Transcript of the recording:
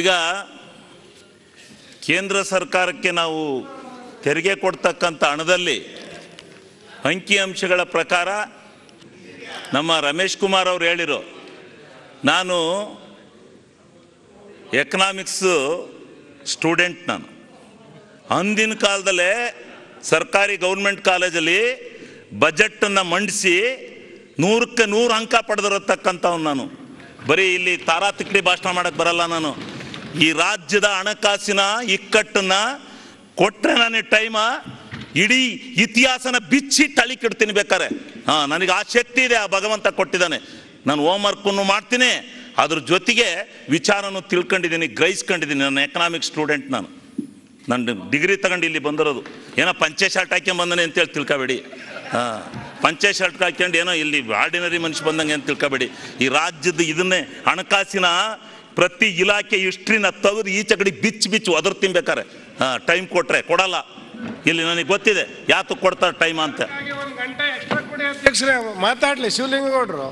ಈಗ ಕೇಂದ್ರ ಸರ್ಕಾರಕ್ಕೆ ನಾವು ತೆರಿಗೆ ಕೊಡ್ತಕ್ಕಂಥ ಹಣದಲ್ಲಿ ಅಂಕಿಅಂಶಗಳ ಪ್ರಕಾರ ನಮ್ಮ ರಮೇಶ್ ಕುಮಾರ್ ಅವರು ಹೇಳಿರೋ ನಾನು ಎಕನಾಮಿಕ್ಸು ಸ್ಟೂಡೆಂಟ್ ನಾನು ಅಂದಿನ ಕಾಲದಲ್ಲೇ ಸರ್ಕಾರಿ ಗೌರ್ಮೆಂಟ್ ಕಾಲೇಜಲ್ಲಿ ಬಜೆಟನ್ನು ಮಂಡಿಸಿ ನೂರಕ್ಕೆ ನೂರು ಅಂಕ ಪಡೆದಿರತಕ್ಕಂಥವ್ನು ನಾನು ಬರೀ ಇಲ್ಲಿ ತಾರಾ ತಿಕ್ಕಡಿ ಭಾಷಣ ಮಾಡೋಕ್ಕೆ ಬರಲ್ಲ ನಾನು ಈ ರಾಜ್ಯದ ಹಣಕಾಸಿನ ಇಕ್ಕಟ್ಟನ್ನ ಕೊಟ್ರೆ ನನಗೆ ಟೈಮ ಇಡೀ ಇತಿಹಾಸನ ಬಿಚ್ಚಿ ತಳಿ ಕಿಡ್ತೀನಿ ಬೇಕಾರೆ ಹಾಂ ನನಗೆ ಆ ಶಕ್ತಿ ಇದೆ ಆ ಭಗವಂತ ಕೊಟ್ಟಿದ್ದಾನೆ ನಾನು ಹೋಮ್ ವರ್ಕನ್ನು ಮಾಡ್ತೀನಿ ಅದ್ರ ಜೊತೆಗೆ ವಿಚಾರನೂ ತಿಳ್ಕೊಂಡಿದ್ದೀನಿ ಗ್ರಹಿಸ್ಕೊಂಡಿದ್ದೀನಿ ನನ್ನ ಎಕನಾಮಿಕ್ ಸ್ಟೂಡೆಂಟ್ ನಾನು ನನ್ನ ಡಿಗ್ರಿ ತಗೊಂಡು ಇಲ್ಲಿ ಬಂದಿರೋದು ಏನೋ ಪಂಚೆ ಶರ್ಟ್ ಬಂದನೆ ಅಂತೇಳಿ ತಿಳ್ಕೊಬೇಡಿ ಹಾಂ ಪಂಚೆ ಶರ್ಟ್ ಹಾಕ್ಯಂಡು ಏನೋ ಇಲ್ಲಿ ಆರ್ಡಿನರಿ ಮನುಷ್ಯ ಬಂದಂಗೆ ಅಂತ ತಿಳ್ಕೊಬೇಡಿ ಈ ರಾಜ್ಯದ ಇದನ್ನೇ ಹಣಕಾಸಿನ ಪ್ರತಿ ಇಲಾಖೆ ಇಷ್ಟ್ರಿನ ತವರು ಈಚೆ ಕಡೆ ಬಿಚ್ಚು ಬಿಚ್ಚು ಅದ್ರ ತಿನ್ಬೇಕಾರೆ ಟೈಮ್ ಕೊಟ್ರೆ ಕೊಡಲ್ಲ ಇಲ್ಲಿ ನನಗೆ ಗೊತ್ತಿದೆ ಯಾತು ಕೊಡ್ತಾರೆ ಟೈಮ್ ಅಂತ ಮಾತಾಡಲಿ ಶಿವಲಿಂಗೇಗೌಡರು